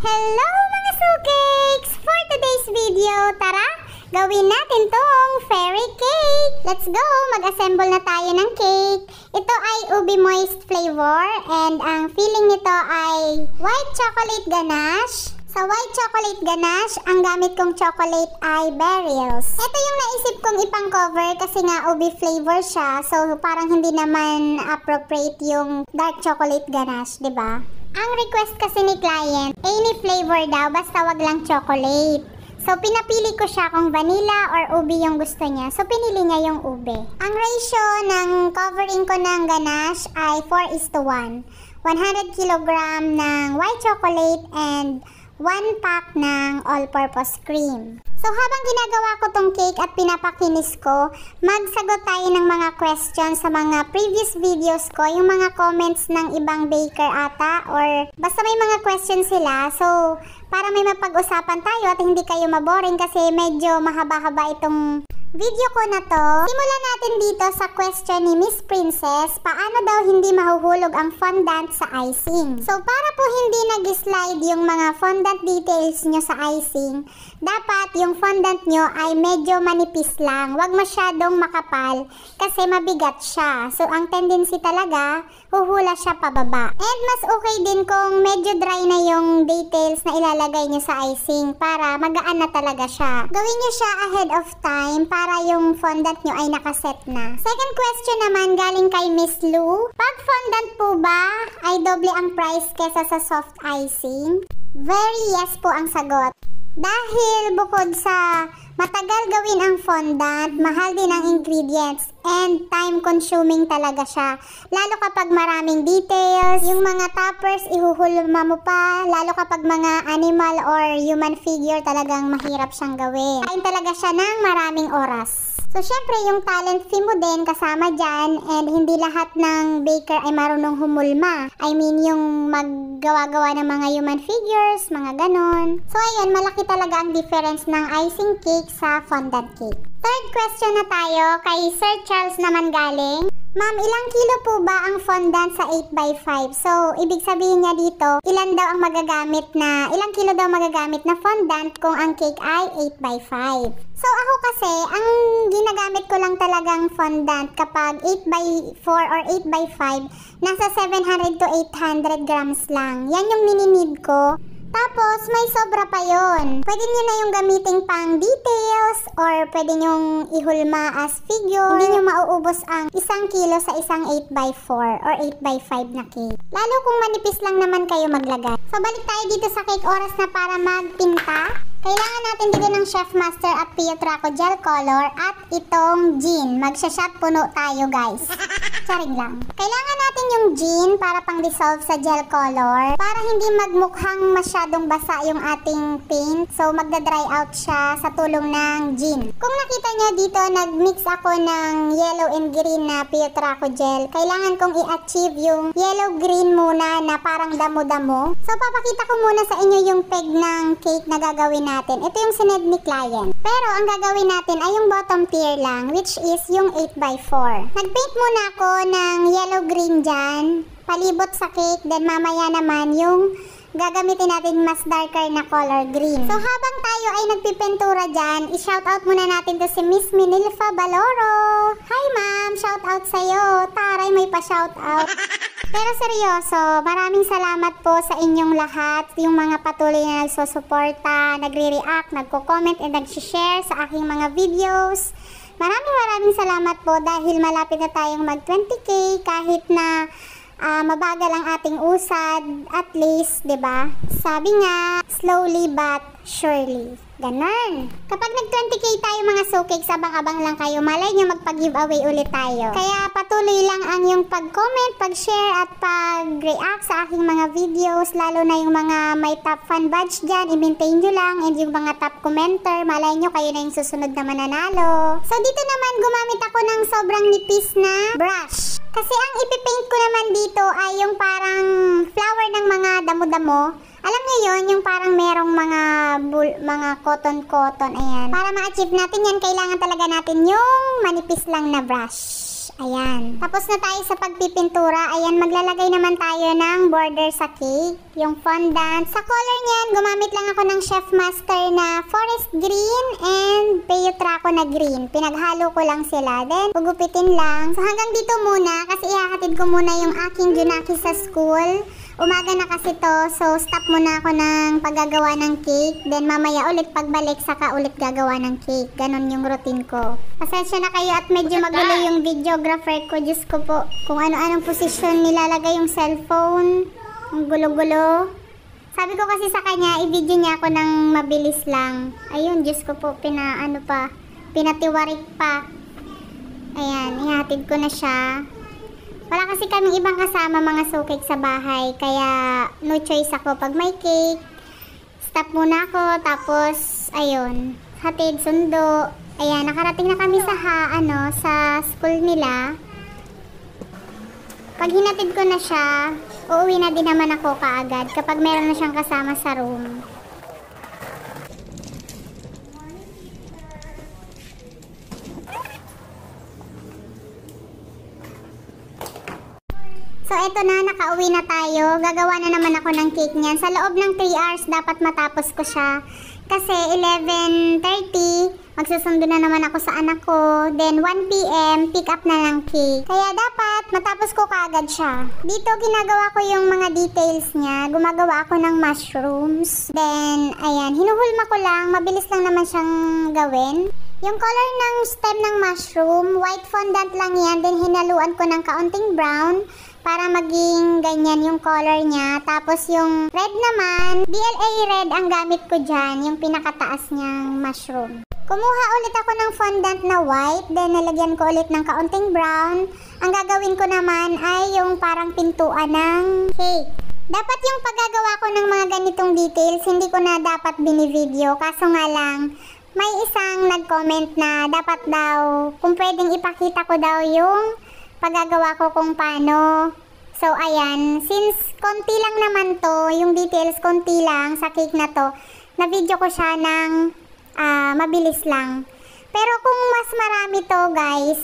Hello mga Sukakes! For today's video, tara, gawin natin tong fairy cake! Let's go! Mag-assemble na tayo ng cake. Ito ay ubi moist flavor and ang filling nito ay white chocolate ganache. Sa white chocolate ganache, ang gamit kong chocolate ay berries. Ito yung naisip kong ipang-cover kasi nga ubi flavor siya. So parang hindi naman appropriate yung dark chocolate ganache, 'di ba? Ang request kasi ni client, any flavor daw basta wag lang chocolate. So, pinapili ko siya kung vanilla or ube yung gusto niya. So, pinili niya yung ube. Ang ratio ng covering ko ng ganache ay 4 is to 1. 100 kg ng white chocolate and 1 pack ng all-purpose cream. So habang ginagawa ko tong cake at pinapakinis ko, magsagot tayo ng mga questions sa mga previous videos ko, yung mga comments ng ibang baker ata or basta may mga questions sila. So para may mapag-usapan tayo at hindi kayo maboring kasi medyo mahaba-haba itong Video ko na to. Simulan natin dito sa question ni Miss Princess, paano daw hindi mahuhulog ang fondant sa icing? So para po hindi nag-slide yung mga fondant details nyo sa icing, dapat yung fondant nyo ay medyo manipis lang. Huwag masyadong makapal kasi mabigat siya. So, ang tendency talaga, huhula siya pababa. And mas okay din kung medyo dry na yung details na ilalagay nyo sa icing para magaan na talaga siya. Gawin nyo siya ahead of time para yung fondant nyo ay nakaset na. Second question naman galing kay Miss Lou. Pag fondant po ba ay doble ang price kesa sa soft icing? Very yes po ang sagot. Dahil bukod sa matagal gawin ang fondant, mahal din ang ingredients and time consuming talaga siya. Lalo kapag maraming details, yung mga toppers ihuhulma mo pa, lalo kapag mga animal or human figure talagang mahirap siyang gawin. Kain talaga siya ng maraming oras. So, syempre, yung talent fee mo din kasama dyan and hindi lahat ng baker ay marunong humulma. I mean, yung maggawa-gawa ng mga human figures, mga ganon. So, ayun, malaki talaga ang difference ng icing cake sa fondant cake. Third question na tayo kay Sir Charles naman galing. Ma'am, ilang kilo po ba ang fondant sa 8x5? So, ibig sabihin niya dito, ilan daw ang magagamit na, ilang kilo daw magagamit na fondant kung ang cake ay 8x5. So, ako kasi, ang ginagamit ko lang talagang fondant kapag 8x4 or 8x5, nasa 700 to 800 grams lang. Yan yung mininid ko. Tapos, may sobra pa yon. Pwede nyo na yung gamitin pang details or pwede nyong ihulma as figure. Hindi nyo mauubos ang isang kilo sa isang 8x4 or 8x5 na cake. Lalo kung manipis lang naman kayo maglagay. So, balik tayo dito sa cake oras na para magpinta. Kailangan natin dito ng Chef Master at Pio Gel Color at itong gin. shot puno tayo guys. Charing lang. Kailangan natin yung gin para pang dissolve sa gel color para hindi magmukhang masyadong basa yung ating paint. So magda-dry out siya sa tulong ng gin. Kung nakita nyo dito, nag-mix ako ng yellow and green na Pio Gel. Kailangan kong i-achieve yung yellow-green muna na parang damo-damo. So papakita ko muna sa inyo yung peg ng cake na gagawin natin. Ito yung sinend ni client. Pero ang gagawin natin ay yung bottom tier lang, which is yung 8x4. Nagpaint muna ako ng yellow-green dyan, palibot sa cake, then mamaya naman yung gagamitin natin mas darker na color green. So habang tayo ay nagpipintura dyan, i-shoutout muna natin to si Miss Minilfa Baloro. Hi ma'am, shoutout sa'yo. Taray, may pa-shoutout. Pero seryoso, maraming salamat po sa inyong lahat, yung mga patuloy na nagsusuporta, nagre-react, nagko-comment, and nag-share sa aking mga videos. Maraming maraming salamat po dahil malapit na tayong mag 20k kahit na uh, mabagal ang ating usad, at least, 'di ba? Sabi nga, slowly but surely. Ganon. Kapag nag-20k tayo mga sukiks, abang-abang lang kayo. Malay nyo magpag-giveaway ulit tayo. Kaya patuloy lang ang yung pag-comment, pag-share at pag-react sa aking mga videos. Lalo na yung mga may top fan badge dyan, i-maintain nyo lang. And yung mga top commenter, malay nyo kayo na yung susunod na mananalo. So dito naman, gumamit ako ng sobrang nipis na brush. Kasi ang ipipaint ko naman dito ay yung parang flower ng mga damo-damo. Alam niyo yon yung parang merong mga bull, mga cotton-cotton, ayan. Para ma-achieve natin yan, kailangan talaga natin yung manipis lang na brush. Ayan. Tapos na tayo sa pagpipintura. Ayan, maglalagay naman tayo ng border sa cake. Yung fondant. Sa color niyan, gumamit lang ako ng Chef Master na forest green and peyutrako na green. Pinaghalo ko lang sila. Then, gugupitin lang. So, hanggang dito muna kasi ihahatid ko muna yung aking Junaki sa school umaga na kasi to, so stop muna ako ng paggagawa ng cake. Then mamaya ulit pagbalik, saka ulit gagawa ng cake. Ganon yung routine ko. Pasensya na kayo at medyo magulo yung videographer ko. Diyos ko po, kung ano-anong position nilalagay yung cellphone. Ang gulo-gulo. Sabi ko kasi sa kanya, i-video niya ako ng mabilis lang. Ayun, Diyos ko po, pina, ano pa, pinatiwarik pa. Ayan, ihatid ko na siya. Wala kasi kaming ibang kasama mga sukik sa bahay. Kaya no choice ako pag may cake. Stop muna ako. Tapos, ayun. Hatid, sundo. Ayan, nakarating na kami sa ha, ano, sa school nila. Pag hinatid ko na siya, uuwi na din naman ako kaagad kapag meron na siyang kasama sa room. eto na, nakauwi na tayo. Gagawa na naman ako ng cake niyan. Sa loob ng 3 hours, dapat matapos ko siya. Kasi 11.30, magsusundo na naman ako sa anak ko. Then 1pm, pick up na lang cake. Kaya dapat, matapos ko kaagad siya. Dito, ginagawa ko yung mga details niya. Gumagawa ako ng mushrooms. Then, ayan, hinuhulma ko lang. Mabilis lang naman siyang gawin. Yung color ng stem ng mushroom, white fondant lang yan. Then, hinaluan ko ng kaunting brown para maging ganyan yung color niya. Tapos yung red naman, DLA red ang gamit ko dyan, yung pinakataas niyang mushroom. Kumuha ulit ako ng fondant na white, then nalagyan ko ulit ng kaunting brown. Ang gagawin ko naman ay yung parang pintuan ng cake. Dapat yung paggagawa ko ng mga ganitong details, hindi ko na dapat binivideo. Kaso nga lang, may isang nag-comment na dapat daw, kung pwedeng ipakita ko daw yung paggagawa ko kung paano. So, ayan. Since konti lang naman to, yung details konti lang sa cake na to, na-video ko siya ng uh, mabilis lang. Pero kung mas marami to, guys,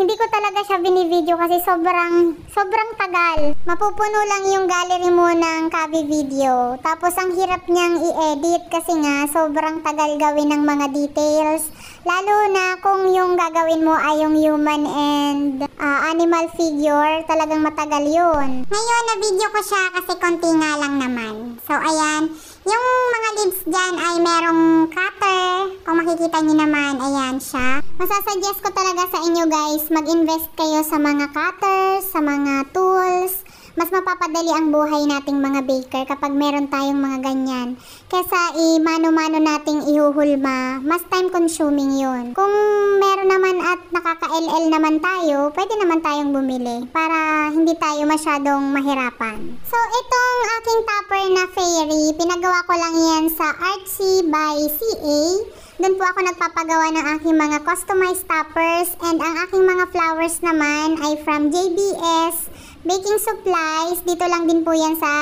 hindi ko talaga siya binivideo kasi sobrang, sobrang tagal. Mapupuno lang yung gallery mo ng kabi video. Tapos, ang hirap niyang i-edit kasi nga sobrang tagal gawin ng mga details Lalo na kung yung gagawin mo ay yung human and uh, animal figure, talagang matagal yun. Ngayon, na-video ko siya kasi konti nga lang naman. So, ayan. Yung mga leaves dyan ay merong cutter. Kung makikita nyo naman, ayan siya. Masasuggest ko talaga sa inyo guys, mag-invest kayo sa mga cutters, sa mga tools, mas mapapadali ang buhay nating mga baker kapag meron tayong mga ganyan. Kesa i-mano-mano nating ihuhulma, mas time consuming yun. Kung meron naman at nakaka-LL naman tayo, pwede naman tayong bumili para hindi tayo masyadong mahirapan. So itong aking topper na fairy, pinagawa ko lang yan sa Artsy by CA. Doon po ako nagpapagawa ng aking mga customized toppers and ang aking mga flowers naman ay from JBS Baking supplies, dito lang din po yan sa,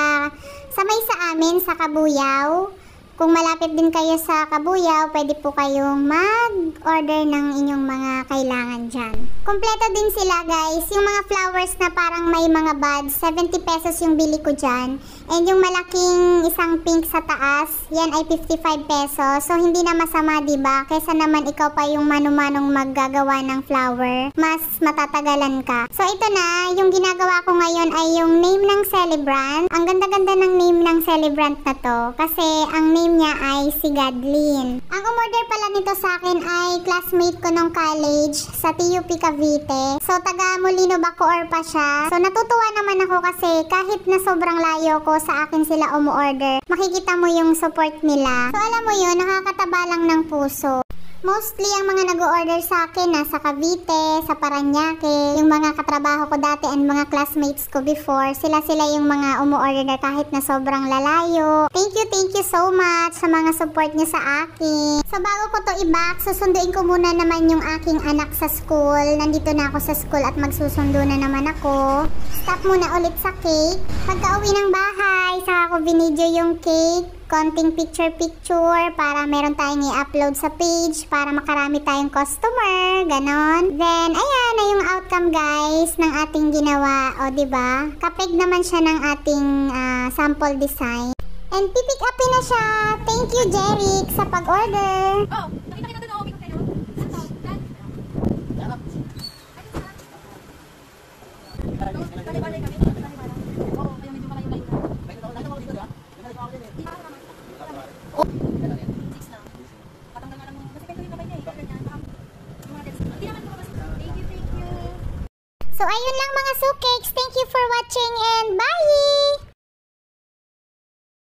sa may sa amin, sa Kabuyaw. Kung malapit din kayo sa Kabuyaw, pwede po kayong mag-order ng inyong mga kailangan dyan. Kompleto din sila guys. Yung mga flowers na parang may mga buds, 70 pesos yung bili ko dyan. And yung malaking isang pink sa taas, yan ay 55 pesos. So, hindi na masama, ba diba? Kesa naman ikaw pa yung manumanong maggagawa ng flower, mas matatagalan ka. So, ito na, yung ginagawa ko ngayon ay yung name ng celebrant. Ang ganda-ganda ng name ng celebrant na to kasi ang name niya ay si Gadlin. Ang umorder pala nito sa akin ay classmate ko nung college sa TUP Cavite. So, taga Molino Bacoor pa siya. So, natutuwa naman ako kasi kahit na sobrang layo ko sa akin sila umu-order, makikita mo yung support nila. So alam mo yun, nakakataba lang ng puso. Mostly ang mga nag-order sa akin nasa Cavite, sa Paranaque, yung mga katrabaho ko dati and mga classmates ko before, sila-sila yung mga umu-order kahit na sobrang lalayo. Thank you, thank you so much sa mga support niyo sa akin. So bago ko to i-back, susunduin ko muna naman yung aking anak sa school. Nandito na ako sa school at magsusundo na naman ako. Stop muna ulit sa cake. Pagka uwi ng bahay, saka ako binidyo yung cake konting picture-picture para meron tayong i-upload sa page para makarami tayong customer, ganon. Then, ayan na yung outcome guys ng ating ginawa, o ba? Diba? Kapeg naman siya ng ating uh, sample design. And pipick upin na siya. Thank you, Jeric, sa pag-order. Oh, nakita kita doon. Balik-balik